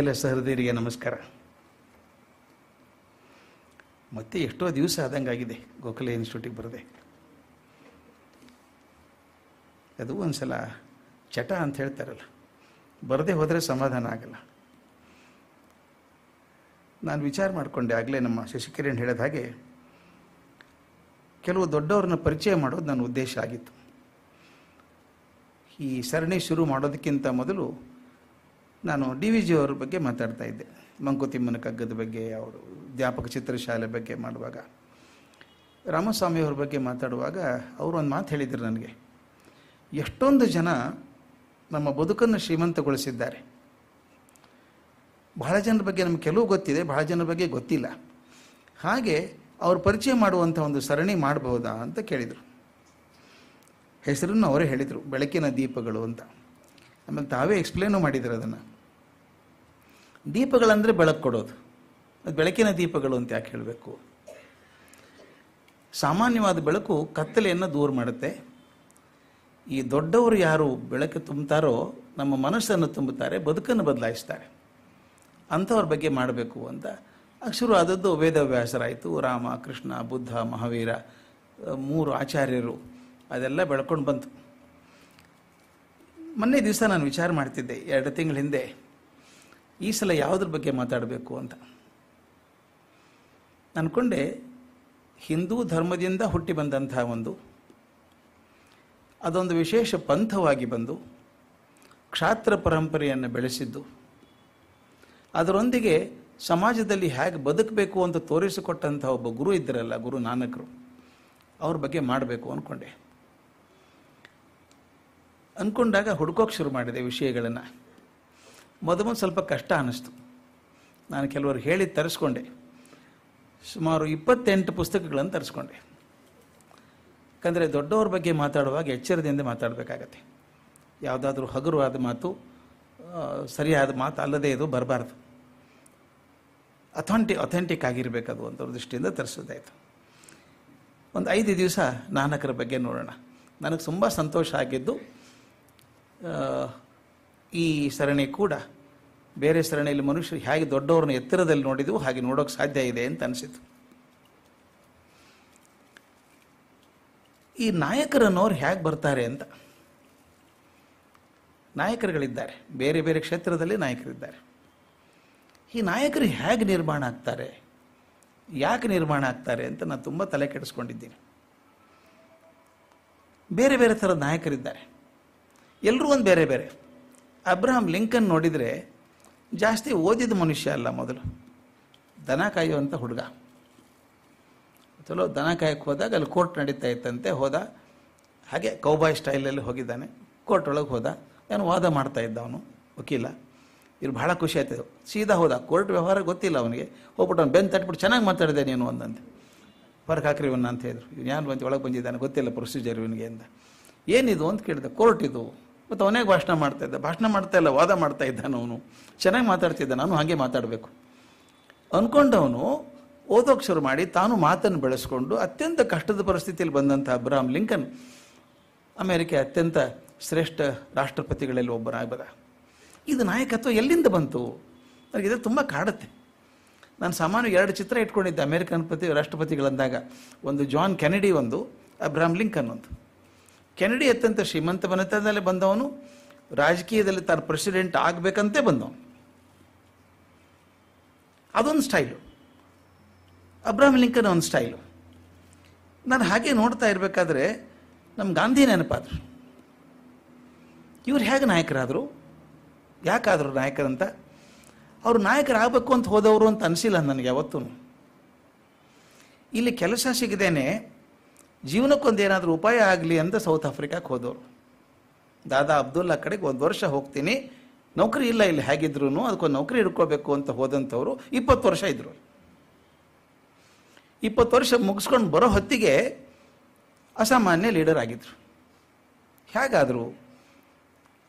ಎಲ್ಲ ಸಹೃದಯರಿಗೆ ನಮಸ್ಕಾರ ಮತ್ತೆ ಎಷ್ಟೋ ದಿವಸ ಆದಂಗಾಗಿದೆ ಗೋಖಲೆ ಇನ್ಸ್ಟಿಟ್ಯೂಟಿಗೆ ಬರದೆ ಅದು ಒಂದು ಸಲ ಚಟ ಅಂತ ಹೇಳ್ತಾರಲ್ಲ ಬರದೇ ಹೋದರೆ ಸಮಾಧಾನ ಆಗಲ್ಲ ನಾನು ವಿಚಾರ ಮಾಡಿಕೊಂಡೆ ಆಗಲೇ ನಮ್ಮ ಶಶಿಕಿರಣ್ ಹೇಳಿದ ಹಾಗೆ ಕೆಲವು ದೊಡ್ಡವ್ರನ್ನ ಪರಿಚಯ ಮಾಡೋದು ನನ್ನ ಉದ್ದೇಶ ಆಗಿತ್ತು ಈ ಸರಣಿ ಶುರು ಮಾಡೋದಕ್ಕಿಂತ ಮೊದಲು ನಾನು ಡಿ ವಿ ಜಿ ಅವ್ರ ಬಗ್ಗೆ ಮಾತಾಡ್ತಾ ಇದ್ದೆ ಮಂಕುತಿಮ್ಮನ ಕಗ್ಗದ ಬಗ್ಗೆ ಅವರು ಅಧ್ಯಾಪಕ ಚಿತ್ರಶಾಲೆ ಬಗ್ಗೆ ಮಾಡುವಾಗ ಅವ್ರ ಬಗ್ಗೆ ಮಾತಾಡುವಾಗ ಅವರು ಒಂದು ಮಾತು ಹೇಳಿದರು ನನಗೆ ಎಷ್ಟೊಂದು ಜನ ನಮ್ಮ ಬದುಕನ್ನು ಶ್ರೀಮಂತಗೊಳಿಸಿದ್ದಾರೆ ಬಹಳ ಜನರ ಬಗ್ಗೆ ನಮ್ಗೆ ಕೆಲವು ಗೊತ್ತಿದೆ ಬಹಳ ಜನರ ಬಗ್ಗೆ ಗೊತ್ತಿಲ್ಲ ಹಾಗೆ ಅವ್ರು ಪರಿಚಯ ಮಾಡುವಂಥ ಒಂದು ಸರಣಿ ಮಾಡಬಹುದಾ ಅಂತ ಕೇಳಿದರು ಹೆಸರನ್ನು ಅವರೇ ಹೇಳಿದರು ಬೆಳಕಿನ ದೀಪಗಳು ಅಂತ ಆಮೇಲೆ ತಾವೇ ಎಕ್ಸ್ಪ್ಲೇನು ಮಾಡಿದ್ರು ಅದನ್ನು ದೀಪಗಳಂದರೆ ಬೆಳಕು ಕೊಡೋದು ಅದು ಬೆಳಕಿನ ದೀಪಗಳು ಅಂತ ಯಾಕೆ ಹೇಳಬೇಕು ಸಾಮಾನ್ಯವಾದ ಬೆಳಕು ಕತ್ತಲೆಯನ್ನು ದೂರ ಮಾಡುತ್ತೆ ಈ ದೊಡ್ಡವರು ಯಾರು ಬೆಳಕು ತುಂಬುತ್ತಾರೋ ನಮ್ಮ ಮನಸ್ಸನ್ನು ತುಂಬುತ್ತಾರೆ ಬದುಕನ್ನು ಬದಲಾಯಿಸ್ತಾರೆ ಅಂಥವ್ರ ಬಗ್ಗೆ ಮಾಡಬೇಕು ಅಂತ ಶುರು ಆದದ್ದು ವೇದವ್ಯಾಸರಾಯಿತು ರಾಮ ಕೃಷ್ಣ ಬುದ್ಧ ಮಹಾವೀರ ಮೂರು ಆಚಾರ್ಯರು ಅದೆಲ್ಲ ಬೆಳ್ಕೊಂಡು ಬಂತು ಮೊನ್ನೆ ದಿವಸ ನಾನು ವಿಚಾರ ಮಾಡ್ತಿದ್ದೆ ಎರಡು ತಿಂಗಳ ಹಿಂದೆ ಈ ಸಲ ಯಾವುದ್ರ ಬಗ್ಗೆ ಮಾತಾಡಬೇಕು ಅಂತ ಅಂದ್ಕೊಂಡೆ ಹಿಂದೂ ಧರ್ಮದಿಂದ ಹುಟ್ಟಿ ಬಂದಂತಹ ಒಂದು ಅದೊಂದು ವಿಶೇಷ ಪಂಥವಾಗಿ ಬಂದು ಕ್ಷಾತ್ರ ಪರಂಪರೆಯನ್ನು ಬೆಳೆಸಿದ್ದು ಅದರೊಂದಿಗೆ ಸಮಾಜದಲ್ಲಿ ಹೇಗೆ ಬದುಕಬೇಕು ಅಂತ ತೋರಿಸಿಕೊಟ್ಟಂಥ ಒಬ್ಬ ಗುರು ಇದ್ದರಲ್ಲ ಗುರು ನಾನಕರು ಅವ್ರ ಬಗ್ಗೆ ಮಾಡಬೇಕು ಅಂದ್ಕೊಂಡೆ ಅಂದ್ಕೊಂಡಾಗ ಹುಡ್ಕೋಕ್ಕೆ ಶುರು ಮಾಡಿದೆ ವಿಷಯಗಳನ್ನು ಮೊದಲು ಸ್ವಲ್ಪ ಕಷ್ಟ ಅನ್ನಿಸ್ತು ನಾನು ಕೆಲವರು ಹೇಳಿ ತರಿಸ್ಕೊಂಡೆ ಸುಮಾರು ಇಪ್ಪತ್ತೆಂಟು ಪುಸ್ತಕಗಳನ್ನು ತರಿಸ್ಕೊಂಡೆ ಯಾಕಂದರೆ ದೊಡ್ಡವ್ರ ಬಗ್ಗೆ ಮಾತಾಡುವಾಗ ಎಚ್ಚರದಿಂದ ಮಾತಾಡಬೇಕಾಗತ್ತೆ ಯಾವುದಾದ್ರೂ ಹಗುರವಾದ ಮಾತು ಸರಿಯಾದ ಮಾತು ಅಲ್ಲದೇ ಇದು ಬರಬಾರ್ದು ಅಥೆಂಟಿ ಅಥೆಂಟಿಕ್ ಆಗಿರಬೇಕದು ಅಂತವ್ರ ದೃಷ್ಟಿಯಿಂದ ತರಿಸೋದಾಯಿತು ಒಂದು ಐದು ದಿವಸ ನಾನಕರ ಬಗ್ಗೆ ನೋಡೋಣ ನನಗೆ ತುಂಬ ಸಂತೋಷ ಆಗಿದ್ದು ಈ ಸರಣಿ ಕೂಡ ಬೇರೆ ಸರಣಿಯಲ್ಲಿ ಮನುಷ್ಯರು ಹೇಗೆ ದೊಡ್ಡವ್ರನ್ನ ಎತ್ತರದಲ್ಲಿ ನೋಡಿದ್ವು ಹಾಗೆ ನೋಡೋಕೆ ಸಾಧ್ಯ ಇದೆ ಅಂತ ಅನಿಸಿತು ಈ ನಾಯಕರನ್ನೋರು ಹೇಗೆ ಬರ್ತಾರೆ ಅಂತ ನಾಯಕರುಗಳಿದ್ದಾರೆ ಬೇರೆ ಬೇರೆ ಕ್ಷೇತ್ರದಲ್ಲಿ ನಾಯಕರಿದ್ದಾರೆ ಈ ನಾಯಕರು ಹೇಗೆ ನಿರ್ಮಾಣ ಆಗ್ತಾರೆ ಯಾಕೆ ನಿರ್ಮಾಣ ಆಗ್ತಾರೆ ಅಂತ ನಾನು ತುಂಬ ತಲೆ ಕೆಡಿಸ್ಕೊಂಡಿದ್ದೀನಿ ಬೇರೆ ಬೇರೆ ಥರದ ನಾಯಕರಿದ್ದಾರೆ ಎಲ್ಲರೂ ಒಂದು ಬೇರೆ ಬೇರೆ ಅಬ್ರಹಾಮ್ ಲಿಂಕನ್ ನೋಡಿದರೆ ಜಾಸ್ತಿ ಓದಿದ ಮನುಷ್ಯ ಅಲ್ಲ ಮೊದಲು ದನ ಕಾಯುವಂಥ ಹುಡುಗ ಚಲೋ ದನ ಕಾಯಕ್ಕೆ ಹೋದಾಗ ಅಲ್ಲಿ ಕೋರ್ಟ್ ನಡೀತಾ ಇತ್ತಂತೆ ಹೋದ ಹಾಗೆ ಕೌಬಾಯ್ ಸ್ಟೈಲಲ್ಲಿ ಹೋಗಿದ್ದಾನೆ ಕೋರ್ಟ್ ಒಳಗೆ ಹೋದ ಏನು ವಾದ ಮಾಡ್ತಾ ಇದ್ದ ಅವನು ವಕೀಲ ಇವ್ರು ಭಾಳ ಖುಷಿ ಆಯ್ತು ಸೀದಾ ಹೋದ ಕೋರ್ಟ್ ವ್ಯವಹಾರ ಗೊತ್ತಿಲ್ಲ ಅವನಿಗೆ ಹೋಗ್ಬಿಟ್ಟು ಅವ್ನು ಬೆನ್ ತಟ್ಬಿಟ್ಟು ಚೆನ್ನಾಗಿ ಮಾತಾಡಿದೆ ನೀನು ಒಂದಂತೆ ಹೊರಗೆ ಹಾಕ್ರಿ ಇವನ್ನ ಅಂತ ಹೇಳಿದ್ರು ಇವ್ನು ಯಾರು ಬಂದು ಒಳಗೆ ಬಂದಿದ್ದಾನೆ ಗೊತ್ತಿಲ್ಲ ಪ್ರೊಸೀಜರ್ ಇವನಿಗೆ ಅಂತ ಏನಿದು ಅಂತ ಕೇಳಿದೆ ಕೋರ್ಟ್ ಇದು ಮತ್ತು ಅವನೇ ಭಾಷಣ ಮಾಡ್ತಾ ಇದ್ದ ಭಾಷಣ ಮಾಡ್ತಾ ಇಲ್ಲ ವಾದ ಮಾಡ್ತಾ ಇದ್ದಾನೆ ಅವನು ಚೆನ್ನಾಗಿ ಮಾತಾಡ್ತಿದ್ದ ನಾನು ಹಾಗೆ ಮಾತಾಡಬೇಕು ಅಂದ್ಕೊಂಡವನು ಓದೋಕ್ಕೆ ಶುರು ಮಾಡಿ ತಾನು ಮಾತನ್ನು ಬೆಳೆಸ್ಕೊಂಡು ಅತ್ಯಂತ ಕಷ್ಟದ ಪರಿಸ್ಥಿತಿಯಲ್ಲಿ ಬಂದಂಥ ಅಬ್ರಾಹಂ ಲಿಂಕನ್ ಅಮೇರಿಕೆ ಅತ್ಯಂತ ಶ್ರೇಷ್ಠ ರಾಷ್ಟ್ರಪತಿಗಳಲ್ಲಿ ಒಬ್ಬರಾಗದ ಇದು ನಾಯಕತ್ವ ಎಲ್ಲಿಂದ ಬಂತು ನನಗೆ ಇದು ತುಂಬ ಕಾಡುತ್ತೆ ನಾನು ಸಾಮಾನ್ಯ ಎರಡು ಚಿತ್ರ ಇಟ್ಕೊಂಡಿದ್ದೆ ಅಮೇರಿಕನ್ ಪತಿ ರಾಷ್ಟ್ರಪತಿಗಳಂದಾಗ ಒಂದು ಜಾನ್ ಕೆನೆಡಿ ಒಂದು ಅಬ್ರಾಹಂ ಲಿಂಕನ್ ಒಂದು ಕೆನಡಿ ಅತ್ಯಂತ ಶ್ರೀಮಂತ ಬನತನದಲ್ಲಿ ಬಂದವನು ರಾಜಕೀಯದಲ್ಲಿ ತಾನು ಪ್ರೆಸಿಡೆಂಟ್ ಆಗಬೇಕಂತೆ ಬಂದವನು ಅದೊಂದು ಸ್ಟೈಲು ಅಬ್ರಾಹಿಂ ಲಿಂಕನ್ ಒಂದು ಸ್ಟೈಲು ನಾನು ಹಾಗೆ ನೋಡ್ತಾ ಇರಬೇಕಾದ್ರೆ ನಮ್ಮ ಗಾಂಧಿ ನೆನಪಾದರು ಇವ್ರು ಹೇಗೆ ನಾಯಕರಾದರು ಯಾಕಾದರು ನಾಯಕರಂತ ಅವರು ನಾಯಕರಾಗಬೇಕು ಅಂತ ಹೋದವರು ಅಂತ ಅನಿಸಿಲ್ಲ ನನಗೆ ಯಾವತ್ತೂ ಇಲ್ಲಿ ಕೆಲಸ ಸಿಗದೇನೆ ಜೀವನಕ್ಕೊಂದೇನಾದರೂ ಉಪಾಯ ಆಗಲಿ ಅಂತ ಸೌತ್ ಆಫ್ರಿಕಾಕ್ಕೆ ಹೋದವರು ದಾದಾ ಅಬ್ದುಲ್ಲಾ ಕಡೆಗೆ ಒಂದು ವರ್ಷ ಹೋಗ್ತೀನಿ ನೌಕರಿ ಇಲ್ಲ ಇಲ್ಲಿ ಹೇಗಿದ್ರು ಅದಕ್ಕೊಂದು ನೌಕರಿ ಹಿಡ್ಕೋಬೇಕು ಅಂತ ಹೋದಂಥವ್ರು ಇಪ್ಪತ್ತು ವರ್ಷ ಇದ್ದರು ಇಪ್ಪತ್ತು ವರ್ಷ ಮುಗಿಸ್ಕೊಂಡು ಬರೋ ಹೊತ್ತಿಗೆ ಅಸಾಮಾನ್ಯ ಲೀಡರ್ ಆಗಿದ್ರು ಹೇಗಾದರೂ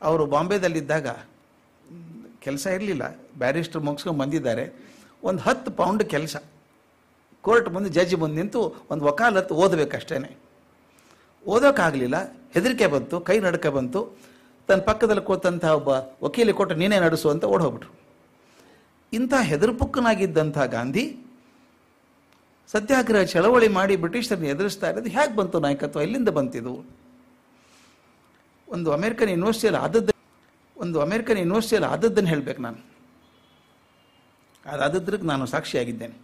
ಅವರು ಬಾಂಬೆದಲ್ಲಿದ್ದಾಗ ಕೆಲಸ ಇರಲಿಲ್ಲ ಬ್ಯಾರಿಸ್ಟರ್ ಮುಗಿಸ್ಕೊಂಡು ಬಂದಿದ್ದಾರೆ ಒಂದು ಹತ್ತು ಪೌಂಡ್ ಕೆಲಸ ಕೋರ್ಟ್ ಮುಂದೆ ಜಜ್ಜಿ ಮುಂದೆ ನಿಂತು ಒಂದು ವಕಾಲತ್ತು ಓದಬೇಕಷ್ಟೇ ಓದೋಕ್ಕಾಗಲಿಲ್ಲ ಹೆದರಿಕೆ ಬಂತು ಕೈ ನಡಕೆ ಬಂತು ತನ್ನ ಪಕ್ಕದಲ್ಲಿ ಕೂತಂತಹ ಒಬ್ಬ ವಕೀಲಿ ಕೊಟ್ಟು ನೀನೇ ನಡೆಸು ಅಂತ ಓಡೋಗ್ಬಿಟ್ರು ಇಂಥ ಹೆದರುಪುಕ್ಕನಾಗಿದ್ದಂಥ ಗಾಂಧಿ ಸತ್ಯಾಗ್ರಹ ಚಳವಳಿ ಮಾಡಿ ಬ್ರಿಟಿಷರನ್ನು ಎದುರಿಸ್ತಾ ಇರೋದು ಹೇಗೆ ಬಂತು ನಾಯಕತ್ವ ಎಲ್ಲಿಂದ ಬಂತಿದು ಒಂದು ಅಮೆರಿಕನ್ ಯೂನಿವರ್ಸಿಟಿಯಲ್ಲಿ ಆದದ್ದು ಒಂದು ಅಮೆರಿಕನ್ ಯೂನಿವರ್ಸಿಟಿಯಲ್ಲಿ ಆದದ್ದನ್ನು ಹೇಳಬೇಕು ನಾನು ಅದಾದದ್ರಿಗೆ ನಾನು ಸಾಕ್ಷಿಯಾಗಿದ್ದೇನೆ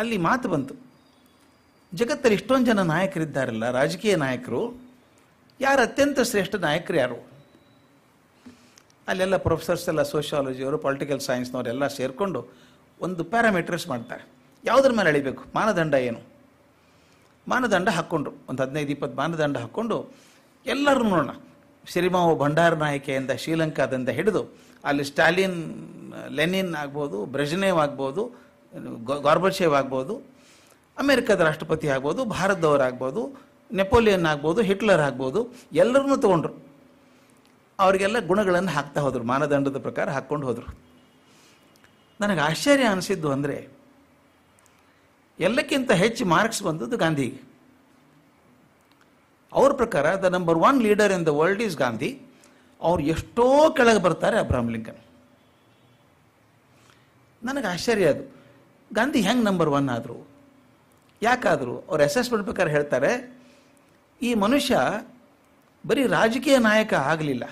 ಅಲ್ಲಿ ಮಾತು ಬಂತು ಜಗತ್ತಲ್ಲಿ ಇಷ್ಟೊಂದು ಜನ ನಾಯಕರಿದ್ದಾರಲ್ಲ ರಾಜಕೀಯ ನಾಯಕರು ಯಾರು ಅತ್ಯಂತ ಶ್ರೇಷ್ಠ ನಾಯಕರು ಯಾರು ಅಲ್ಲೆಲ್ಲ ಪ್ರೊಫೆಸರ್ಸ್ ಎಲ್ಲ ಸೋಷಿಯಾಲಜಿಯವರು ಪೊಲಿಟಿಕಲ್ ಸೈನ್ಸ್ನವರೆಲ್ಲ ಸೇರಿಕೊಂಡು ಒಂದು ಪ್ಯಾರಾಮೀಟರ್ಸ್ ಮಾಡ್ತಾರೆ ಯಾವುದ್ರ ಮೇಲೆ ಅಳಿಬೇಕು ಮಾನದಂಡ ಏನು ಮಾನದಂಡ ಹಾಕ್ಕೊಂಡ್ರು ಒಂದು ಹದಿನೈದು ಇಪ್ಪತ್ತು ಮಾನದಂಡ ಹಾಕ್ಕೊಂಡು ಎಲ್ಲರೂ ನೋಡೋಣ ಶ್ರೀಮಾವ ಭಂಡಾರ ನಾಯಕಿಯಿಂದ ಶ್ರೀಲಂಕಾದಿಂದ ಹಿಡಿದು ಅಲ್ಲಿ ಸ್ಟಾಲಿನ್ ಲೆನಿನ್ ಆಗ್ಬೋದು ಬ್ರೆಜ್ನೇವ್ ಆಗ್ಬೋದು ಗಾರ್ಬರ್ಶೇವ್ ಆಗ್ಬೋದು ಅಮೆರಿಕದ ರಾಷ್ಟ್ರಪತಿ ಆಗ್ಬೋದು ಭಾರತದವರಾಗ್ಬೋದು ನೆಪೋಲಿಯನ್ ಆಗ್ಬೋದು ಹಿಟ್ಲರ್ ಆಗ್ಬೋದು ಎಲ್ಲರನ್ನೂ ತಗೊಂಡ್ರು ಅವರಿಗೆಲ್ಲ ಗುಣಗಳನ್ನು ಹಾಕ್ತಾ ಹೋದರು ಮಾನದಂಡದ ಪ್ರಕಾರ ಹಾಕ್ಕೊಂಡು ಹೋದರು ನನಗೆ ಆಶ್ಚರ್ಯ ಅನಿಸಿದ್ದು ಅಂದರೆ ಎಲ್ಲಕ್ಕಿಂತ ಹೆಚ್ಚು ಮಾರ್ಕ್ಸ್ ಬಂದದ್ದು ಗಾಂಧಿಗೆ ಅವ್ರ ಪ್ರಕಾರ the number one leader in the world is Gandhi ಅವ್ರು ಎಷ್ಟೋ ಕೆಳಗೆ ಬರ್ತಾರೆ ಅಬ್ರಾಹಂ ಲಿಂಕನ್ ನನಗೆ ಆಶ್ಚರ್ಯ ಅದು ಗಾಂಧಿ ಹೆಂಗೆ ನಂಬರ್ ಒನ್ ಆದರು ಯಾಕಾದರು ಅವ್ರ ಎಸ್ ಪ್ರಕಾರ ಹೇಳ್ತಾರೆ ಈ ಮನುಷ್ಯ ಬರೀ ರಾಜಕೀಯ ನಾಯಕ ಆಗಲಿಲ್ಲ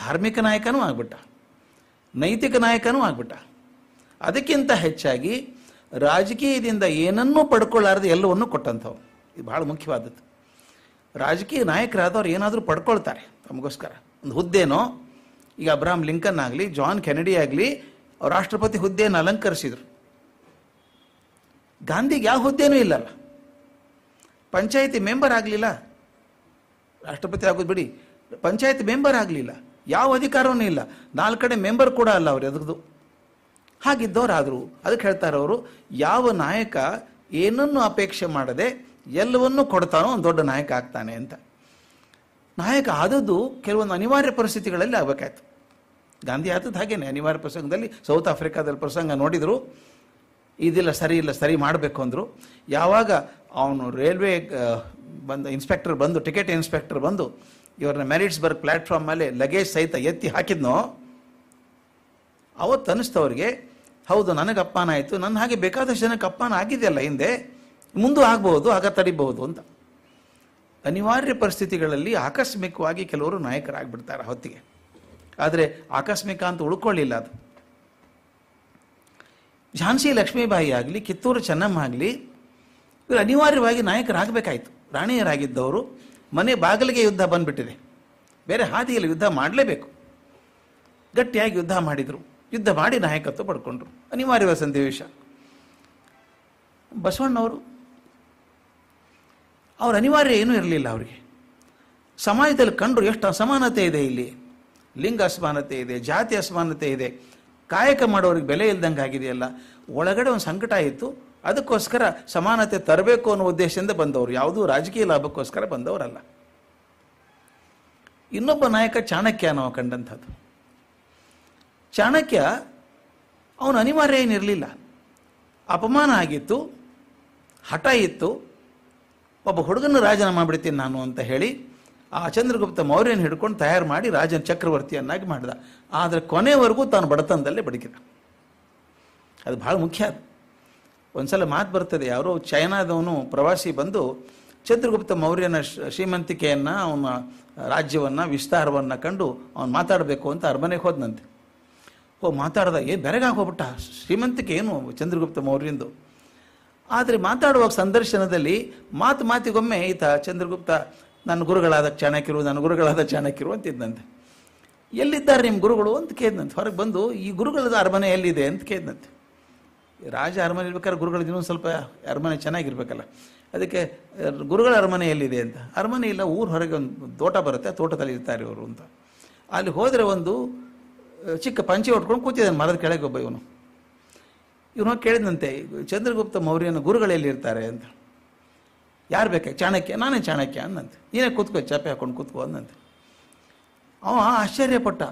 ಧಾರ್ಮಿಕ ನಾಯಕನೂ ಆಗ್ಬಿಟ್ಟ ನೈತಿಕ ನಾಯಕನೂ ಆಗ್ಬಿಟ್ಟ ಅದಕ್ಕಿಂತ ಹೆಚ್ಚಾಗಿ ರಾಜಕೀಯದಿಂದ ಏನನ್ನೂ ಪಡ್ಕೊಳ್ಳಾರದು ಎಲ್ಲವನ್ನೂ ಕೊಟ್ಟಂಥವು ಇದು ಭಾಳ ಮುಖ್ಯವಾದದ್ದು ರಾಜಕೀಯ ನಾಯಕರಾದವ್ರು ಏನಾದರೂ ಪಡ್ಕೊಳ್ತಾರೆ ತಮಗೋಸ್ಕರ ಒಂದು ಹುದ್ದೆನೋ ಈಗ ಅಬ್ರಾಹಂ ಲಿಂಕನ್ ಆಗಲಿ ಜಾನ್ ಕೆನಡಿ ಆಗಲಿ ಅವ್ರು ರಾಷ್ಟ್ರಪತಿ ಹುದ್ದೆಯನ್ನು ಅಲಂಕರಿಸಿದರು ಗಾಂಧಿಗೆ ಯಾವ ಹುದ್ದೆನೂ ಇಲ್ಲಲ್ಲ ಪಂಚಾಯಿತಿ ಮೆಂಬರ್ ಆಗಲಿಲ್ಲ ರಾಷ್ಟ್ರಪತಿ ಆಗೋದು ಬಿಡಿ ಪಂಚಾಯತ್ ಮೆಂಬರ್ ಆಗಲಿಲ್ಲ ಯಾವ ಅಧಿಕಾರವೂ ಇಲ್ಲ ನಾಲ್ಕು ಕಡೆ ಮೆಂಬರ್ ಕೂಡ ಅಲ್ಲ ಅವರು ಹಾಗಿದ್ದವ್ರು ಹಾಗಿದ್ದವರಾದರು ಅದಕ್ಕೆ ಹೇಳ್ತಾರೆ ಅವರು ಯಾವ ನಾಯಕ ಏನನ್ನು ಅಪೇಕ್ಷೆ ಮಾಡದೆ ಎಲ್ಲವನ್ನೂ ಕೊಡ್ತಾನೋ ಒಂದು ದೊಡ್ಡ ನಾಯಕ ಆಗ್ತಾನೆ ಅಂತ ನಾಯಕ ಆದದ್ದು ಕೆಲವೊಂದು ಅನಿವಾರ್ಯ ಪರಿಸ್ಥಿತಿಗಳಲ್ಲಿ ಆಗಬೇಕಾಯ್ತು ಗಾಂಧಿ ಆದದ್ದು ಹಾಗೇನೆ ಅನಿವಾರ್ಯ ಪ್ರಸಂಗದಲ್ಲಿ ಸೌತ್ ಆಫ್ರಿಕಾದಲ್ಲಿ ಪ್ರಸಂಗ ನೋಡಿದರು ಇದಿಲ್ಲ ಸರಿ ಇಲ್ಲ ಸರಿ ಮಾಡಬೇಕು ಅಂದರು ಯಾವಾಗ ಅವನು ರೈಲ್ವೆ ಬಂದು ಇನ್ಸ್ಪೆಕ್ಟರ್ ಬಂದು ಟಿಕೆಟ್ ಇನ್ಸ್ಪೆಕ್ಟರ್ ಬಂದು ಇವ್ರನ್ನ ಮೆರಿಟ್ಸ್ಬರ್ಗ್ ಪ್ಲಾಟ್ಫಾರ್ಮ್ ಮೇಲೆ ಲಗೇಜ್ ಸಹಿತ ಎತ್ತಿ ಹಾಕಿದ್ನೋ ಅವತ್ತು ಅನ್ನಿಸ್ತವ್ರಿಗೆ ಹೌದು ನನಗೆ ಅಪ್ಪಾನ ಆಯಿತು ನನ್ನ ಹಾಗೆ ಬೇಕಾದಷ್ಟು ಜನಕ್ಕೆ ಅಪ್ಪಾನ ಆಗಿದೆಯಲ್ಲ ಹಿಂದೆ ಮುಂದೂ ಆಗ್ಬೋದು ಆಗ ತಡಿಬಹುದು ಅಂತ ಅನಿವಾರ್ಯ ಪರಿಸ್ಥಿತಿಗಳಲ್ಲಿ ಆಕಸ್ಮಿಕವಾಗಿ ಕೆಲವರು ನಾಯಕರಾಗ್ಬಿಡ್ತಾರೆ ಹೊತ್ತಿಗೆ ಆದರೆ ಆಕಸ್ಮಿಕ ಅಂತ ಉಳ್ಕೊಳ್ಳಿಲ್ಲ ಅದು ಝಾನ್ಸಿ ಲಕ್ಷ್ಮೀಬಾಯಿ ಆಗಲಿ ಕಿತ್ತೂರು ಚೆನ್ನಮ್ಮ ಆಗಲಿ ಇವರು ಅನಿವಾರ್ಯವಾಗಿ ನಾಯಕರಾಗಬೇಕಾಯಿತು ರಾಣಿಯರಾಗಿದ್ದವರು ಮನೆ ಬಾಗಿಲಿಗೆ ಯುದ್ಧ ಬಂದುಬಿಟ್ಟಿದೆ ಬೇರೆ ಹಾದಿಯಲ್ಲಿ ಯುದ್ಧ ಮಾಡಲೇಬೇಕು ಗಟ್ಟಿಯಾಗಿ ಯುದ್ಧ ಮಾಡಿದರು ಯುದ್ಧ ಮಾಡಿ ನಾಯಕತ್ವ ಪಡ್ಕೊಂಡ್ರು ಅನಿವಾರ್ಯ ಸಂದೇಶ ಬಸವಣ್ಣವರು ಅವ್ರ ಅನಿವಾರ್ಯ ಏನೂ ಇರಲಿಲ್ಲ ಅವರಿಗೆ ಸಮಾಜದಲ್ಲಿ ಕಂಡ್ರು ಎಷ್ಟು ಅಸಮಾನತೆ ಇದೆ ಇಲ್ಲಿ ಲಿಂಗ ಅಸಮಾನತೆ ಇದೆ ಜಾತಿ ಅಸಮಾನತೆ ಇದೆ ಕಾಯಕ ಮಾಡೋರಿಗೆ ಬೆಲೆ ಇಲ್ದಂಗೆ ಆಗಿದೆಯಲ್ಲ ಒಳಗಡೆ ಒಂದು ಸಂಕಟ ಆಯಿತು ಅದಕ್ಕೋಸ್ಕರ ಸಮಾನತೆ ತರಬೇಕು ಅನ್ನೋ ಉದ್ದೇಶದಿಂದ ಬಂದವರು ಯಾವುದೂ ರಾಜಕೀಯ ಲಾಭಕ್ಕೋಸ್ಕರ ಬಂದವರಲ್ಲ ಇನ್ನೊಬ್ಬ ನಾಯಕ ಚಾಣಕ್ಯ ನಾವು ಕಂಡಂಥದ್ದು ಚಾಣಕ್ಯ ಅವನು ಅನಿವಾರ್ಯ ಏನಿರಲಿಲ್ಲ ಅಪಮಾನ ಆಗಿತ್ತು ಹಠ ಇತ್ತು ಒಬ್ಬ ಹುಡುಗನ ರಾಜನ ಮಾಡಿಬಿಡ್ತೀನಿ ನಾನು ಅಂತ ಹೇಳಿ ಆ ಚಂದ್ರಗುಪ್ತ ಮೌರ್ಯನ ಹಿಡ್ಕೊಂಡು ತಯಾರು ಮಾಡಿ ರಾಜನ ಚಕ್ರವರ್ತಿಯನ್ನಾಗಿ ಮಾಡಿದ ಆದರೆ ಕೊನೆವರೆಗೂ ತಾನು ಬಡತನದಲ್ಲೇ ಬದುಕಿದ ಅದು ಭಾಳ ಮುಖ್ಯ ಅದು ಒಂದು ಸಲ ಮಾತು ಬರ್ತದೆ ಯಾರೋ ಚೈನಾದವನು ಪ್ರವಾಸಿ ಬಂದು ಚಂದ್ರಗುಪ್ತ ಮೌರ್ಯನ ಶ್ರೀಮಂತಿಕೆಯನ್ನು ಅವನ ರಾಜ್ಯವನ್ನು ವಿಸ್ತಾರವನ್ನು ಕಂಡು ಅವನು ಮಾತಾಡಬೇಕು ಅಂತ ಅರಮನೆಗೆ ಹೋದನಂತೆ ಓ ಮಾತಾಡ್ದ ಏನು ಬೆರಗಾಗಿ ಹೋಗ್ಬಿಟ್ಟ ಶ್ರೀಮಂತಿಕೆ ಏನು ಚಂದ್ರಗುಪ್ತ ಮೌರ್ಯಂದು ಆದರೆ ಮಾತಾಡುವಾಗ ಸಂದರ್ಶನದಲ್ಲಿ ಮಾತು ಮಾತಿಗೊಮ್ಮೆ ಈತ ಚಂದ್ರಗುಪ್ತ ನನ್ನ ಗುರುಗಳಾದ ಚಾಣಕ್ಯರು ನನ್ನ ಗುರುಗಳಾದ ಚಾಣಕ್ಯರು ಅಂತಿದ್ದಂತೆ ಎಲ್ಲಿದ್ದಾರೆ ನಿಮ್ಮ ಗುರುಗಳು ಅಂತ ಕೇಳಿದಂತೆ ಹೊರಗೆ ಬಂದು ಈ ಗುರುಗಳದ ಅರಮನೆ ಎಲ್ಲಿದೆ ಅಂತ ಕೇಳಿದಂತೆ ರಾಜ ಅರಮನೆ ಇರ್ಬೇಕಾದ್ರೆ ಗುರುಗಳ ಇನ್ನೊಂದು ಸ್ವಲ್ಪ ಅರಮನೆ ಚೆನ್ನಾಗಿರ್ಬೇಕಲ್ಲ ಅದಕ್ಕೆ ಗುರುಗಳ ಅರಮನೆ ಎಲ್ಲಿದೆ ಅಂತ ಅರಮನೆ ಇಲ್ಲ ಊರು ಹೊರಗೆ ಒಂದು ತೋಟ ಬರುತ್ತೆ ತೋಟದಲ್ಲಿ ಇರ್ತಾರೆ ಇವರು ಅಂತ ಅಲ್ಲಿ ಹೋದರೆ ಒಂದು ಚಿಕ್ಕ ಪಂಚೆ ಹೊಟ್ಕೊಂಡು ಕೂತಿದ್ದಾನೆ ಮರದ ಕೆಳಗೆ ಒಬ್ಬ ಇವನು ಇವನು ಕೇಳಿದಂತೆ ಚಂದ್ರಗುಪ್ತ ಮೌರ್ಯನ ಗುರುಗಳು ಎಲ್ಲಿರ್ತಾರೆ ಅಂತ ಯಾರು ಬೇಕಾ ಚಾಣಕ್ಯ ನಾನೇ ಚಾಣಕ್ಯ ಅಂದಂತೆ ನೀನೇ ಕೂತ್ಕೋ ಚಾಪೆ ಹಾಕೊಂಡು ಕೂತ್ಕೋ ಅಂದಂತೆ ಅವ ಆಶ್ಚರ್ಯಪಟ್ಟ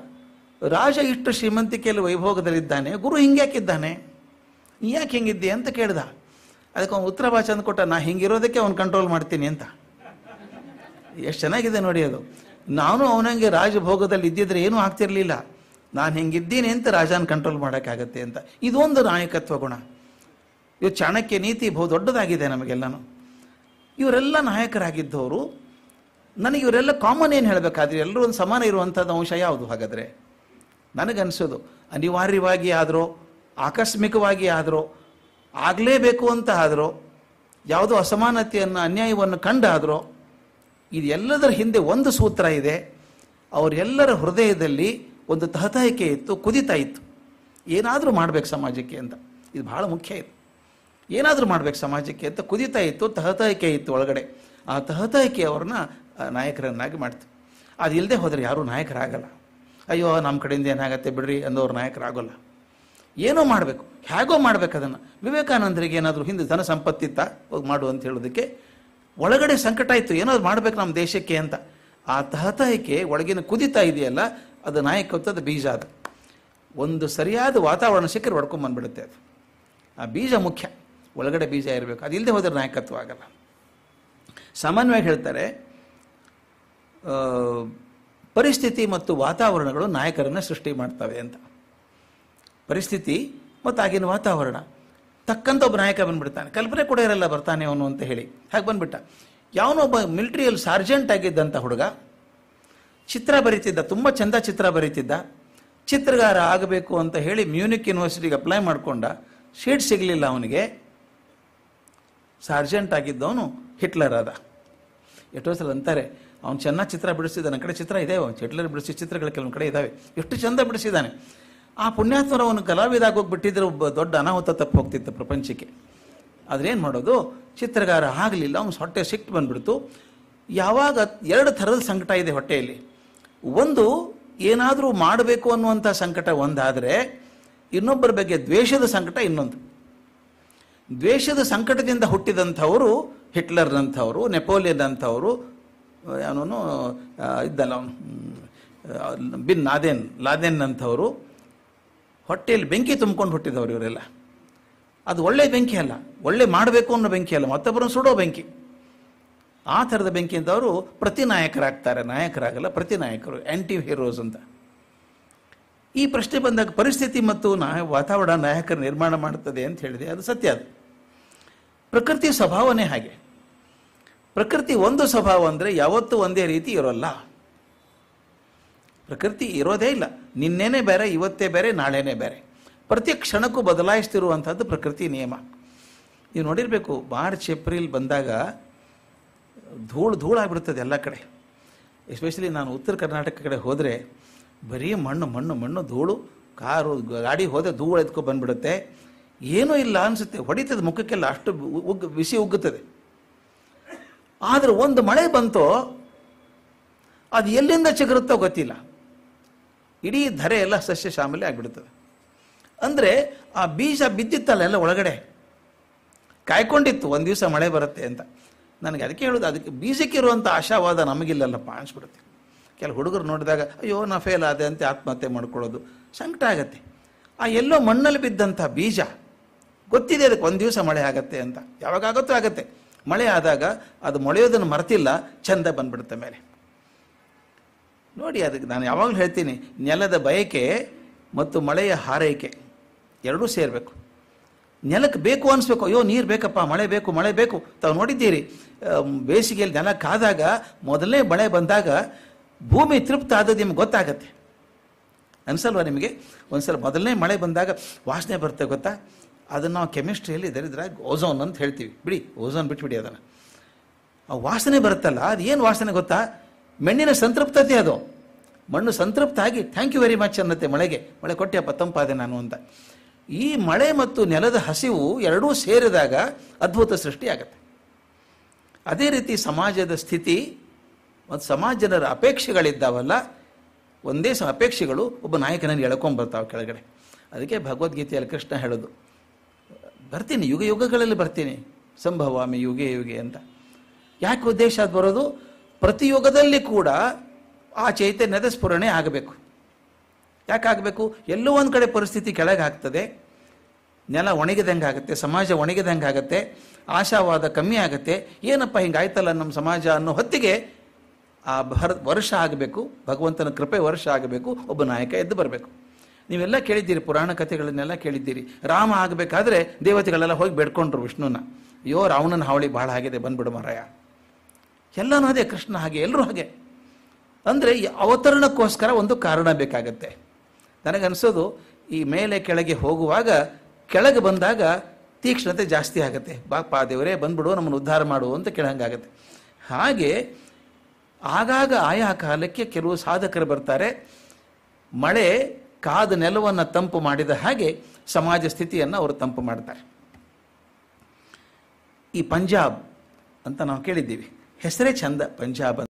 ರಾಜ ಇಷ್ಟು ಶ್ರೀಮಂತಿಕೆಯಲ್ಲಿ ವೈಭೋಗದಲ್ಲಿದ್ದಾನೆ ಗುರು ಹಿಂಗ್ಯಾಕಿದ್ದಾನೆ ನೀ ಯಾಕೆ ಹಿಂಗಿದ್ದೆ ಅಂತ ಕೇಳ್ದ ಅದಕ್ಕೆ ಅವ್ನು ಉತ್ತರ ಭಾಷೆ ಅಂದ್ಕೊಟ್ಟ ನಾ ಹಿಂಗಿರೋದಕ್ಕೆ ಅವ್ನು ಕಂಟ್ರೋಲ್ ಮಾಡ್ತೀನಿ ಅಂತ ಎಷ್ಟು ಚೆನ್ನಾಗಿದೆ ನೋಡಿ ಅದು ನಾನು ಅವನಂಗೆ ರಾಜಭೋಗದಲ್ಲಿ ಇದ್ದಿದ್ರೆ ಏನೂ ಆಗ್ತಿರ್ಲಿಲ್ಲ ನಾನು ಹಿಂಗಿದ್ದೀನಿ ಅಂತ ರಾಜನ ಕಂಟ್ರೋಲ್ ಮಾಡೋಕ್ಕಾಗತ್ತೆ ಅಂತ ಇದೊಂದು ನಾಯಕತ್ವ ಗುಣ ಇದು ಚಾಣಕ್ಯ ನೀತಿ ಬಹು ದೊಡ್ಡದಾಗಿದೆ ನಮಗೆಲ್ಲನೂ ಇವರೆಲ್ಲ ನಾಯಕರಾಗಿದ್ದವರು ನನಗೆ ಇವರೆಲ್ಲ ಕಾಮನ್ ಏನು ಹೇಳಬೇಕಾದ್ರೆ ಎಲ್ಲರೂ ಒಂದು ಸಮಾನ ಇರುವಂಥದ್ದು ಅಂಶ ಯಾವುದು ಹಾಗಾದರೆ ನನಗನ್ಸೋದು ಅನಿವಾರ್ಯವಾಗಿ ಆದರೂ ಆಕಸ್ಮಿಕವಾಗಿ ಆದರೂ ಆಗಲೇಬೇಕು ಅಂತ ಆದರೂ ಯಾವುದೋ ಅಸಮಾನತೆಯನ್ನು ಅನ್ಯಾಯವನ್ನು ಕಂಡಾದರೂ ಇದೆಲ್ಲದರ ಹಿಂದೆ ಒಂದು ಸೂತ್ರ ಇದೆ ಅವರೆಲ್ಲರ ಹೃದಯದಲ್ಲಿ ಒಂದು ತಹತಾಯಿಕೆ ಇತ್ತು ಕುದಿತಾ ಇತ್ತು ಏನಾದರೂ ಮಾಡಬೇಕು ಸಮಾಜಕ್ಕೆ ಅಂತ ಇದು ಬಹಳ ಮುಖ್ಯ ಇತ್ತು ಏನಾದರೂ ಮಾಡಬೇಕು ಸಮಾಜಕ್ಕೆ ಅಂತ ಕುದಿತಾ ಇತ್ತು ತಹತಾಯಿಕೆ ಇತ್ತು ಒಳಗಡೆ ಆ ತಹತಾಯಿಕೆ ಅವ್ರನ್ನ ನಾಯಕರನ್ನಾಗಿ ಅದು ಇಲ್ಲದೆ ಹೋದರೆ ಯಾರೂ ನಾಯಕರಾಗಲ್ಲ ಅಯ್ಯೋ ನಮ್ಮ ಕಡೆಯಿಂದ ಏನಾಗತ್ತೆ ಬಿಡ್ರಿ ಅಂದವ್ರು ನಾಯಕರಾಗೋಲ್ಲ ಏನೋ ಮಾಡಬೇಕು ಹೇಗೋ ಮಾಡಬೇಕು ಅದನ್ನು ವಿವೇಕಾನಂದರಿಗೆ ಏನಾದರೂ ಹಿಂದೆ ಧನ ಸಂಪತ್ತಿತ್ತ ಹೋಗಿ ಮಾಡು ಅಂತ ಹೇಳೋದಕ್ಕೆ ಒಳಗಡೆ ಸಂಕಟ ಇತ್ತು ಏನಾದ್ರು ಮಾಡಬೇಕು ನಮ್ಮ ದೇಶಕ್ಕೆ ಅಂತ ಆ ತಹತಾಯಿಕೆ ಒಳಗಿನ ಕುದಿತಾ ಇದೆಯಲ್ಲ ಅದು ನಾಯಕತ್ವದ ಬೀಜ ಅದು ಒಂದು ಸರಿಯಾದ ವಾತಾವರಣ ಸಿಕ್ಕರೆ ಹೊಡ್ಕೊಂಬಂದ್ಬಿಡುತ್ತೆ ಅದು ಆ ಬೀಜ ಮುಖ್ಯ ಒಳಗಡೆ ಬೀಜ ಇರಬೇಕು ಇಲ್ಲದೆ ಹೋದರೆ ನಾಯಕತ್ವ ಆಗಲ್ಲ ಸಾಮಾನ್ಯವಾಗಿ ಹೇಳ್ತಾರೆ ಪರಿಸ್ಥಿತಿ ಮತ್ತು ವಾತಾವರಣಗಳು ನಾಯಕರನ್ನು ಸೃಷ್ಟಿ ಮಾಡ್ತವೆ ಅಂತ ಪರಿಸ್ಥಿತಿ ಮತ್ತು ಆಗಿನ ವಾತಾವರಣ ತಕ್ಕಂಥ ಒಬ್ಬ ನಾಯಕ ಬಂದ್ಬಿಡ್ತಾನೆ ಕಲ್ಪನೆ ಕೂಡ ಇರಲ್ಲ ಬರ್ತಾನೆ ಅವನು ಅಂತ ಹೇಳಿ ಹಾಗೆ ಬಂದ್ಬಿಟ್ಟ ಯಾವನೊಬ್ಬ ಮಿಲಿಟ್ರಿಯಲ್ಲಿ ಸಾರ್ಜೆಂಟ್ ಆಗಿದ್ದಂಥ ಹುಡುಗ ಚಿತ್ರ ಬರೀತಿದ್ದ ತುಂಬ ಚಂದ ಚಿತ್ರ ಬರೀತಿದ್ದ ಚಿತ್ರಗಾರ ಆಗಬೇಕು ಅಂತ ಹೇಳಿ ಮ್ಯೂನಿಕ್ ಯೂನಿವರ್ಸಿಟಿಗೆ ಅಪ್ಲೈ ಮಾಡಿಕೊಂಡ ಸೀಟ್ ಸಿಗಲಿಲ್ಲ ಅವನಿಗೆ ಸಾರ್ಜೆಂಟ್ ಆಗಿದ್ದವನು ಹಿಟ್ಲರ್ ಆದ ಎಷ್ಟೋ ಸಲ ಅಂತಾರೆ ಅವ್ನು ಚೆನ್ನಾಗಿ ಚಿತ್ರ ಬಿಡಿಸಿದ್ದಾನೆ ಕಡೆ ಚಿತ್ರ ಇದೆ ಅವನು ಹಿಟ್ಲರ್ ಬಿಡಿಸಿ ಚಿತ್ರಗಳು ಕೆಲವೊಂದು ಕಡೆ ಇದ್ದಾವೆ ಎಷ್ಟು ಚಂದ ಬಿಡಿಸಿದ್ದಾನೆ ಆ ಅವನು ಕಲಾವಿದಾಗ ಹೋಗಿಬಿಟ್ಟಿದ್ರೆ ಒಬ್ಬ ದೊಡ್ಡ ಅನಾಹುತ ತಪ್ಪು ಹೋಗ್ತಿತ್ತು ಪ್ರಪಂಚಕ್ಕೆ ಏನು ಮಾಡೋದು ಚಿತ್ರಗಾರ ಆಗಲಿಲ್ಲ ಅವ್ನು ಹೊಟ್ಟೆ ಸಿಕ್ಟ್ ಬಂದ್ಬಿಡ್ತು ಯಾವಾಗ ಎರಡು ಥರದ ಸಂಕಟ ಇದೆ ಹೊಟ್ಟೆಯಲ್ಲಿ ಒಂದು ಏನಾದರೂ ಮಾಡಬೇಕು ಅನ್ನುವಂಥ ಸಂಕಟ ಒಂದಾದರೆ ಇನ್ನೊಬ್ಬರ ಬಗ್ಗೆ ದ್ವೇಷದ ಸಂಕಟ ಇನ್ನೊಂದು ದ್ವೇಷದ ಸಂಕಟದಿಂದ ಹುಟ್ಟಿದಂಥವರು ಹಿಟ್ಲರ್ನಂಥವರು ನೆಪೋಲಿಯನ್ ಅಂಥವರು ಏನೂ ಇದ್ದಲ್ಲ ಬಿನ್ ಲಾದೇನ್ ಲಾದೇನ್ ಅಂಥವರು ಹೊಟ್ಟೆಯಲ್ಲಿ ಬೆಂಕಿ ತುಂಬಿಕೊಂಡು ಹುಟ್ಟಿದವರು ಇವರೆಲ್ಲ ಅದು ಒಳ್ಳೆ ಬೆಂಕಿ ಅಲ್ಲ ಒಳ್ಳೆ ಮಾಡಬೇಕು ಅನ್ನೋ ಬೆಂಕಿ ಅಲ್ಲ ಮತ್ತೊಬ್ಬರನ್ನು ಸುಡೋ ಬೆಂಕಿ ಆ ಥರದ ಬೆಂಕಿಯಿಂದ ಅವರು ಪ್ರತಿ ನಾಯಕರಾಗ್ತಾರೆ ನಾಯಕರಾಗಲ್ಲ ಪ್ರತಿ ನಾಯಕರು ಆ್ಯಂಟಿ ಹೀರೋಸ್ ಅಂತ ಈ ಪ್ರಶ್ನೆ ಬಂದಾಗ ಪರಿಸ್ಥಿತಿ ಮತ್ತು ನಾಯ ವಾತಾವರಣ ನಾಯಕರು ನಿರ್ಮಾಣ ಮಾಡುತ್ತದೆ ಅಂತ ಹೇಳಿದೆ ಅದು ಸತ್ಯ ಅದು ಪ್ರಕೃತಿ ಸ್ವಭಾವನೇ ಹಾಗೆ ಪ್ರಕೃತಿ ಒಂದು ಸ್ವಭಾವ ಅಂದರೆ ಯಾವತ್ತೂ ಒಂದೇ ರೀತಿ ಇರೋಲ್ಲ ಪ್ರಕೃತಿ ಇರೋದೇ ಇಲ್ಲ ನಿನ್ನೇನೆ ಬೇರೆ ಇವತ್ತೇ ಬೇರೆ ನಾಳೆನೇ ಬೇರೆ ಪ್ರತಿ ಕ್ಷಣಕ್ಕೂ ಬದಲಾಯಿಸ್ತಿರುವಂಥದ್ದು ಪ್ರಕೃತಿ ನಿಯಮ ನೀವು ನೋಡಿರಬೇಕು ಮಾರ್ಚ್ ಏಪ್ರಿಲ್ ಬಂದಾಗ ಧೂಳು ಧೂಳಾಗ್ಬಿಡ್ತದೆ ಎಲ್ಲ ಕಡೆ ಎಸ್ಪೆಷಲಿ ನಾನು ಉತ್ತರ ಕರ್ನಾಟಕ ಕಡೆ ಹೋದರೆ ಬರೀ ಮಣ್ಣು ಮಣ್ಣು ಮಣ್ಣು ಧೂಳು ಕಾರು ಗಾಡಿ ಹೋದೆ ಧೂಳು ಎತ್ಕೊ ಬಂದ್ಬಿಡುತ್ತೆ ಏನೂ ಇಲ್ಲ ಅನಿಸುತ್ತೆ ಹೊಡಿತದೆ ಮುಖಕ್ಕೆಲ್ಲ ಅಷ್ಟು ಉಗ್ ಬಿಸಿ ಉಗ್ಗುತ್ತದೆ ಆದರೆ ಒಂದು ಮಳೆ ಬಂತೋ ಅದು ಎಲ್ಲಿಂದ ಚಿಗುರುತ್ತೋ ಗೊತ್ತಿಲ್ಲ ಇಡೀ ಧರೆ ಎಲ್ಲ ಸಸ್ಯ ಶಾಮಲೆ ಆಗಿಬಿಡ್ತದೆ ಅಂದರೆ ಆ ಬೀಜ ಬಿದ್ದಿತ್ತಲ್ಲ ಎಲ್ಲ ಒಳಗಡೆ ಕಾಯ್ಕೊಂಡಿತ್ತು ಒಂದು ದಿವಸ ಮಳೆ ಬರುತ್ತೆ ಅಂತ ನನಗೆ ಅದಕ್ಕೆ ಹೇಳೋದು ಅದಕ್ಕೆ ಬೀಜಕ್ಕಿರುವಂಥ ಆಶಾವಾದ ನಮಗಿಲ್ಲಲ್ಲಪ್ಪ ಅನಿಸ್ಬಿಡುತ್ತೆ ಕೆಲವು ಹುಡುಗರು ನೋಡಿದಾಗ ಅಯ್ಯೋ ನಾ ಫೇಲ್ ಆದೆ ಅಂತ ಆತ್ಮಹತ್ಯೆ ಮಾಡ್ಕೊಳ್ಳೋದು ಸಂಕಟ ಆಗತ್ತೆ ಆ ಎಲ್ಲೋ ಮಣ್ಣಲ್ಲಿ ಬಿದ್ದಂಥ ಬೀಜ ಗೊತ್ತಿದೆ ಅದಕ್ಕೆ ಒಂದು ದಿವಸ ಮಳೆ ಆಗತ್ತೆ ಅಂತ ಯಾವಾಗತ್ತೋ ಆಗತ್ತೆ ಮಳೆ ಆದಾಗ ಅದು ಮೊಳೆಯೋದನ್ನು ಮರೆತಿಲ್ಲ ಚಂದ ಬಂದ್ಬಿಡುತ್ತೆ ಮೇಲೆ ನೋಡಿ ಅದಕ್ಕೆ ನಾನು ಯಾವಾಗಲೂ ಹೇಳ್ತೀನಿ ನೆಲದ ಬಯಕೆ ಮತ್ತು ಮಳೆಯ ಹಾರೈಕೆ ಎರಡೂ ಸೇರಬೇಕು ನೆಲಕ್ಕೆ ಬೇಕು ಅನಿಸ್ಬೇಕು ಅಯ್ಯೋ ನೀರು ಬೇಕಪ್ಪ ಮಳೆ ಬೇಕು ಮಳೆ ಬೇಕು ತಾವು ನೋಡಿದ್ದೀರಿ ಬೇಸಿಗೆಯಲ್ಲಿ ನೆಲ ಕಾದಾಗ ಮೊದಲನೇ ಮಳೆ ಬಂದಾಗ ಭೂಮಿ ತೃಪ್ತ ಆದದ್ದು ನಿಮ್ಗೆ ಗೊತ್ತಾಗತ್ತೆ ಅನಿಸಲ್ವ ನಿಮಗೆ ಒಂದ್ಸಲ ಮೊದಲನೇ ಮಳೆ ಬಂದಾಗ ವಾಸನೆ ಬರುತ್ತೆ ಗೊತ್ತಾ ಅದನ್ನು ನಾವು ಕೆಮಿಸ್ಟ್ರಿಯಲ್ಲಿ ದರಿದ್ರ ಓಝೋನ್ ಅಂತ ಹೇಳ್ತೀವಿ ಬಿಡಿ ಓಝೋನ್ ಬಿಟ್ಬಿಡಿ ಅದನ್ನು ಆ ವಾಸನೆ ಬರುತ್ತಲ್ಲ ಅದು ಏನು ವಾಸನೆ ಗೊತ್ತಾ ಮಣ್ಣಿನ ಸಂತೃಪ್ತತೆ ಅದು ಮಣ್ಣು ಸಂತೃಪ್ತ ಆಗಿ ಥ್ಯಾಂಕ್ ಯು ವೆರಿ ಮಚ್ ಅನ್ನತ್ತೆ ಮಳೆಗೆ ಮಳೆ ಕೊಟ್ಟೆಪ್ಪ ತಂಪಾದೆ ನಾನು ಅಂತ ಈ ಮಳೆ ಮತ್ತು ನೆಲದ ಹಸಿವು ಎರಡೂ ಸೇರಿದಾಗ ಅದ್ಭುತ ಸೃಷ್ಟಿ ಸೃಷ್ಟಿಯಾಗತ್ತೆ ಅದೇ ರೀತಿ ಸಮಾಜದ ಸ್ಥಿತಿ ಮತ್ತು ಸಮಾಜ ಜನರ ಅಪೇಕ್ಷೆಗಳಿದ್ದಾವಲ್ಲ ಒಂದೇ ಸಹ ಅಪೇಕ್ಷೆಗಳು ಒಬ್ಬ ನಾಯಕನನ್ನು ಎಳ್ಕೊಂಬರ್ತಾವೆ ಕೆಳಗಡೆ ಅದಕ್ಕೆ ಭಗವದ್ಗೀತೆಯಲ್ಲಿ ಕೃಷ್ಣ ಹೇಳೋದು ಬರ್ತೀನಿ ಯುಗ ಯುಗಗಳಲ್ಲಿ ಬರ್ತೀನಿ ಸಂಭವಾಮಿ ಯುಗೆ ಯುಗೆ ಅಂತ ಯಾಕೆ ಉದ್ದೇಶ ಅದು ಬರೋದು ಯುಗದಲ್ಲಿ ಕೂಡ ಆ ಚೈತನ್ಯದ ಸ್ಫುರಣೆ ಆಗಬೇಕು ಯಾಕಾಗಬೇಕು ಎಲ್ಲೋ ಒಂದು ಕಡೆ ಪರಿಸ್ಥಿತಿ ಕೆಳಗೆ ಆಗ್ತದೆ ನೆಲ ಒಣಗಿದಂಗೆ ಆಗುತ್ತೆ ಸಮಾಜ ಒಣಗಿದಂಗೆ ಆಗುತ್ತೆ ಆಶಾವಾದ ಕಮ್ಮಿ ಆಗುತ್ತೆ ಏನಪ್ಪ ಹಿಂಗಾಯ್ತಲ್ಲ ನಮ್ಮ ಸಮಾಜ ಅನ್ನೋ ಹೊತ್ತಿಗೆ ಆ ಭರ ವರ್ಷ ಆಗಬೇಕು ಭಗವಂತನ ಕೃಪೆ ವರ್ಷ ಆಗಬೇಕು ಒಬ್ಬ ನಾಯಕ ಎದ್ದು ಬರಬೇಕು ನೀವೆಲ್ಲ ಕೇಳಿದ್ದೀರಿ ಪುರಾಣ ಕಥೆಗಳನ್ನೆಲ್ಲ ಕೇಳಿದ್ದೀರಿ ರಾಮ ಆಗಬೇಕಾದ್ರೆ ದೇವತೆಗಳೆಲ್ಲ ಹೋಗಿ ಬೇಡ್ಕೊಂಡ್ರು ವಿಷ್ಣುನ ಅಯ್ಯೋ ರಾವಣನ ಹಾವಳಿ ಭಾಳ ಆಗಿದೆ ಬಂದ್ಬಿಡು ಮಾರಾಯ ಎಲ್ಲನೂ ಅದೇ ಕೃಷ್ಣ ಹಾಗೆ ಎಲ್ಲರೂ ಹಾಗೆ ಅಂದರೆ ಅವತರಣಕ್ಕೋಸ್ಕರ ಒಂದು ಕಾರಣ ಬೇಕಾಗತ್ತೆ ನನಗನ್ಸೋದು ಈ ಮೇಲೆ ಕೆಳಗೆ ಹೋಗುವಾಗ ಕೆಳಗೆ ಬಂದಾಗ ತೀಕ್ಷ್ಣತೆ ಜಾಸ್ತಿ ಆಗುತ್ತೆ ಬಾ ದೇವರೇ ಬಂದ್ಬಿಡು ನಮ್ಮನ್ನು ಉದ್ಧಾರ ಮಾಡು ಅಂತ ಕೇಳಂಗಾಗತ್ತೆ ಹಾಗೆ ಆಗಾಗ ಆಯಾ ಕಾಲಕ್ಕೆ ಕೆಲವು ಸಾಧಕರು ಬರ್ತಾರೆ ಮಳೆ ಕಾದ ನೆಲವನ್ನು ತಂಪು ಮಾಡಿದ ಹಾಗೆ ಸಮಾಜ ಸ್ಥಿತಿಯನ್ನು ಅವರು ತಂಪು ಮಾಡ್ತಾರೆ ಈ ಪಂಜಾಬ್ ಅಂತ ನಾವು ಕೇಳಿದ್ದೀವಿ ಹೆಸರೇ ಚಂದ ಪಂಜಾಬ್